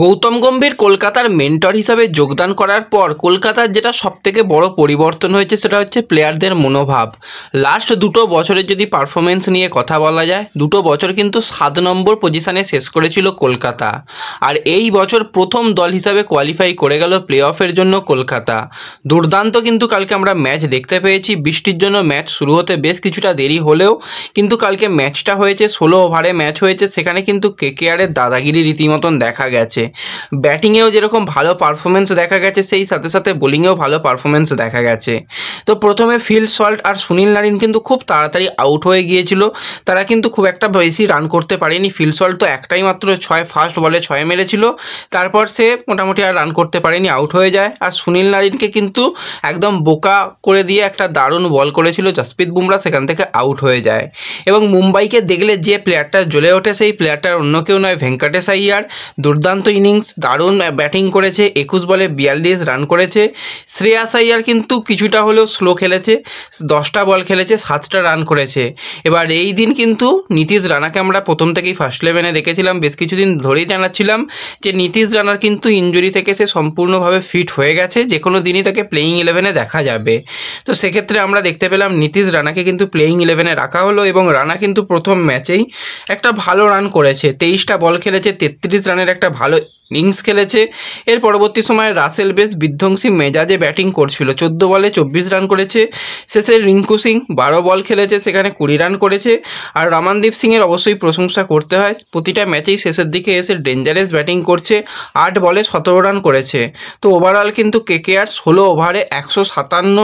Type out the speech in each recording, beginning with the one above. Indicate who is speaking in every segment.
Speaker 1: গৌতম গম্ভীর কলকাতার মেন্টর হিসাবে যোগদান করার পর কলকাতার যেটা সবথেকে বড় পরিবর্তন হয়েছে সেটা হচ্ছে প্লেয়ারদের মনোভাব লাস্ট দুটো বছরের যদি পারফরমেন্স নিয়ে কথা বলা যায় দুটো বছর কিন্তু সাত নম্বর পজিশানে শেষ করেছিল কলকাতা আর এই বছর প্রথম দল হিসাবে কোয়ালিফাই করে গেল প্লে অফের জন্য কলকাতা দুর্দান্ত কিন্তু কালকে আমরা ম্যাচ দেখতে পেয়েছি বৃষ্টির জন্য ম্যাচ শুরু হতে বেশ কিছুটা দেরি হলেও কিন্তু কালকে ম্যাচটা হয়েছে ষোলো ওভারে ম্যাচ হয়েছে সেখানে কিন্তু কেকেআরের দাদাগিরি রীতিমতন দেখা গেছে গেছে ব্যাটিংয়েও যেরকম ভালো পারফরমেন্স দেখা গেছে সেই সাথে সাথে বোলিংয়েও ভালো পারফরমেন্স দেখা গেছে তো প্রথমে ফিল সল্ট আর সুনীল নারিন কিন্তু খুব তাড়াতাড়ি আউট হয়ে গিয়েছিল তারা কিন্তু খুব একটা বেশি রান করতে পারেনি ফিল সল্ট তো একটাই মাত্র ছয় ফার্স্ট বলে ছয় মেরেছিল তারপর সে মোটামুটি আর রান করতে পারেনি আউট হয়ে যায় আর সুনীল নারিনকে কিন্তু একদম বোকা করে দিয়ে একটা দারুণ বল করেছিল জসপ্রীত বুমরা সেখান থেকে আউট হয়ে যায় এবং মুম্বাইকে দেখলে যে প্লেয়ারটা জ্বলে ওঠে সেই প্লেয়ারটার অন্য কেউ নয় ভেঙ্কটেশ আইয়ার দুর্দান্ত ইনিংস দারুণ ব্যাটিং করেছে একুশ বলে বিয়াল্লিশ রান করেছে শ্রেয়া সাইয়ার কিন্তু কিছুটা হলেও স্লো খেলেছে দশটা বল খেলেছে সাতটা রান করেছে এবার এই দিন কিন্তু নীতিশ রানাকে আমরা প্রথম থেকেই ফার্স্ট ইলেভেনে দেখেছিলাম বেশ কিছুদিন ধরেই জানাচ্ছিলাম যে নীতিশ রানার কিন্তু ইঞ্জুরি থেকে সে সম্পূর্ণভাবে ফিট হয়ে গেছে যে কোনো দিনই তাকে প্লেয়িং ইলেভেনে দেখা যাবে তো সেক্ষেত্রে আমরা দেখতে পেলাম নীতিশ রানাকে কিন্তু প্লেয়িং ইলেভেনে রাখা হলো এবং রানা কিন্তু প্রথম ম্যাচেই একটা ভালো রান করেছে তেইশটা বল খেলেছে তেত্রিশ রানের একটা ভালো it ইনিংস খেলেছে এর পরবর্তী সময়ে রাসেল বেশ বিধ্বংসী মেজাজে ব্যাটিং করছিল চোদ্দ বলে চব্বিশ রান করেছে শেষে রিঙ্কু সিং বারো বল খেলেছে সেখানে কুড়ি রান করেছে আর রামানদীপ সিংয়ের অবশ্যই প্রশংসা করতে হয় প্রতিটা ম্যাচেই শেষের দিকে এসে ডেঞ্জারাস ব্যাটিং করছে আট বলে সতেরো রান করেছে তো ওভারঅল কিন্তু কেকেআর ষোলো ওভারে একশো সাতান্ন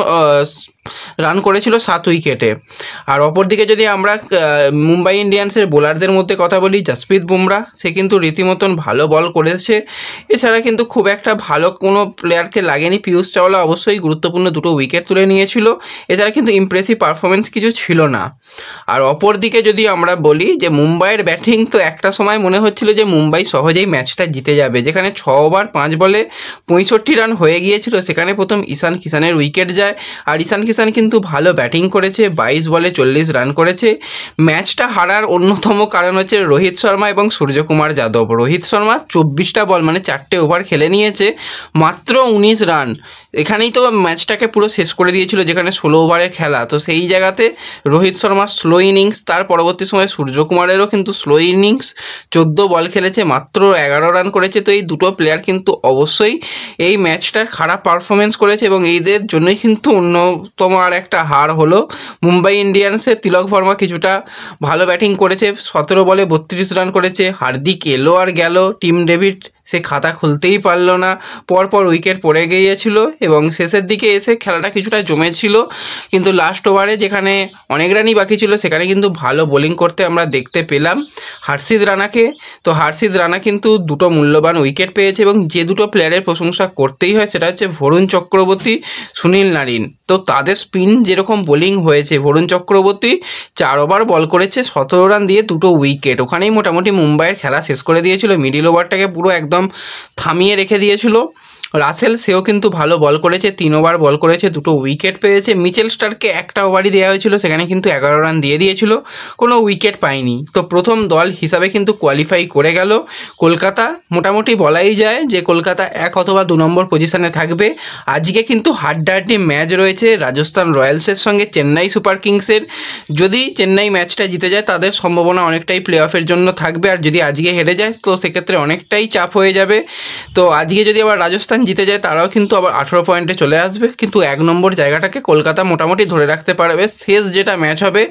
Speaker 1: রান করেছিল সাত উইকেটে আর অপরদিকে যদি আমরা মুম্বাই ইন্ডিয়ান্সের বোলারদের মধ্যে কথা বলি জসপ্রীত বুমরা সে কিন্তু রীতিমতন ভালো বল করেছে এছাড়া কিন্তু খুব একটা ভালো কোনো প্লেয়ারকে লাগেনি পিউষ চাওলা অবশ্যই গুরুত্বপূর্ণ দুটো উইকেট তুলে নিয়েছিল এছাড়া কিন্তু ইমপ্রেসিভ পারফরমেন্স কিছু ছিল না আর অপরদিকে যদি আমরা বলি যে মুম্বাইয়ের ব্যাটিং তো একটা সময় মনে হচ্ছিল যে মুম্বাই সহজেই ম্যাচটা জিতে যাবে যেখানে ছ ওভার পাঁচ বলে পঁয়ষট্টি রান হয়ে গিয়েছিল সেখানে প্রথম ঈশান কিষানের উইকেট যায় আর ঈশান কিষান কিন্তু ভালো ব্যাটিং করেছে বাইশ বলে চল্লিশ রান করেছে ম্যাচটা হারার অন্যতম কারণ হচ্ছে রোহিত শর্মা এবং সূর্যকুমার যাদব রোহিত শর্মা চব্বিশটা বল মানে চারটে ওভার খেলে নিয়েছে মাত্র উনিশ রান এখানেই তো ম্যাচটাকে পুরো শেষ করে দিয়েছিল যেখানে ষোলো ওভারে খেলা তো সেই জায়গাতে রোহিত শর্মার স্লো ইনিংস তার পরবর্তী সময় সূর্যকুমারেরও কিন্তু স্লো ইনিংস চোদ্দো বল খেলেছে মাত্র এগারো রান করেছে তো এই দুটো প্লেয়ার কিন্তু অবশ্যই এই ম্যাচটার খারাপ পারফরমেন্স করেছে এবং এইদের জন্যই কিন্তু অন্যতম আর একটা হার হলো মুম্বাই ইন্ডিয়ান্সের তিলক ভার্মা কিছুটা ভালো ব্যাটিং করেছে সতেরো বলে বত্রিশ রান করেছে হার্দিক এলো আর গেল টিম ডেভিড সে খাতা খুলতেই পারল না পরপর উইকেট পড়ে গিয়েছিল এবং শেষের দিকে এসে খেলাটা কিছুটা জমেছিল কিন্তু লাস্ট ওভারে যেখানে অনেক রানই বাকি ছিল সেখানে কিন্তু ভালো বোলিং করতে আমরা দেখতে পেলাম হার্ষিদ রানাকে তো হার্ষিদ রানা কিন্তু দুটো মূল্যবান উইকেট পেয়েছে এবং যে দুটো প্লেয়ারের প্রশংসা করতেই হয় সেটা হচ্ছে ভরুণ চক্রবর্তী সুনীল নারিন তো তাদের স্পিন যেরকম বোলিং হয়েছে ভরুণ চক্রবর্তী চার ওভার বল করেছে সতেরো রান দিয়ে দুটো উইকেট ওখানেই মোটামুটি মুম্বাইয়ের খেলা শেষ করে দিয়েছিল মিডিল ওভারটাকে পুরো একদম একদম থামিয়ে রেখে দিয়েছিল রাসেল সেও কিন্তু ভালো বল করেছে তিন ওভার বল করেছে দুটো উইকেট পেয়েছে মিচেল স্টারকে একটা ওভারই দেওয়া হয়েছিল সেখানে কিন্তু এগারো রান দিয়ে দিয়েছিল কোনো উইকেট পায়নি তো প্রথম দল হিসাবে কিন্তু কোয়ালিফাই করে গেল কলকাতা মোটামুটি বলাই যায় যে কলকাতা এক অথবা দু নম্বর পজিশানে থাকবে আজকে কিন্তু হাড্ডাহাড্ডি ম্যাচ রয়েছে রাজস্থান রয়্যালসের সঙ্গে চেন্নাই সুপার কিংসের যদি চেন্নাই ম্যাচটা জিতে যায় তাদের সম্ভাবনা অনেকটাই প্লে অফের জন্য থাকবে আর যদি আজকে হেরে যায় তো সেক্ষেত্রে অনেকটাই চাপ হয়ে যাবে তো আজকে যদি আবার রাজস্থান রাজস্থান জিতে যায় তারাও কিন্তু আবার আঠেরো পয়েন্টে চলে আসবে কিন্তু এক নম্বর জায়গাটাকে কলকাতা মোটামুটি ধরে রাখতে পারবে শেষ যেটা ম্যাচ হবে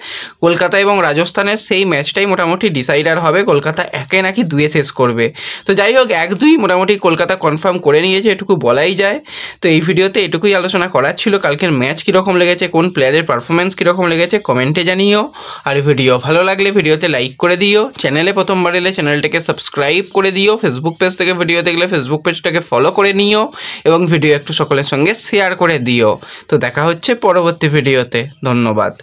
Speaker 1: কলকাতা এবং রাজস্থানের সেই ম্যাচটাই মোটামুটি ডিসাইডার হবে কলকাতা একে নাকি দুয়ে শেষ করবে তো যাই হোক এক দুই মোটামুটি কলকাতা কনফার্ম করে নিয়েছে এটুকু বলাই যায় তো এই ভিডিওতে এটুকুই আলোচনা করার ছিল কালকের ম্যাচ কীরকম লেগেছে কোন প্লেয়ারের পারফরমেন্স কীরকম লেগেছে কমেন্টে জানিও আর ভিডিও ভালো লাগলে ভিডিওতে লাইক করে দিও চ্যানেলে প্রথমবার এলে চ্যানেলটাকে সাবস্ক্রাইব করে দিও ফেসবুক পেজ থেকে ভিডিও দেখলে ফেসবুক পেজটাকে ফলো করে নিও নিও এবং ভিডিও একটু সকলের সঙ্গে শেয়ার করে দিও তো দেখা হচ্ছে পরবর্তী ভিডিওতে ধন্যবাদ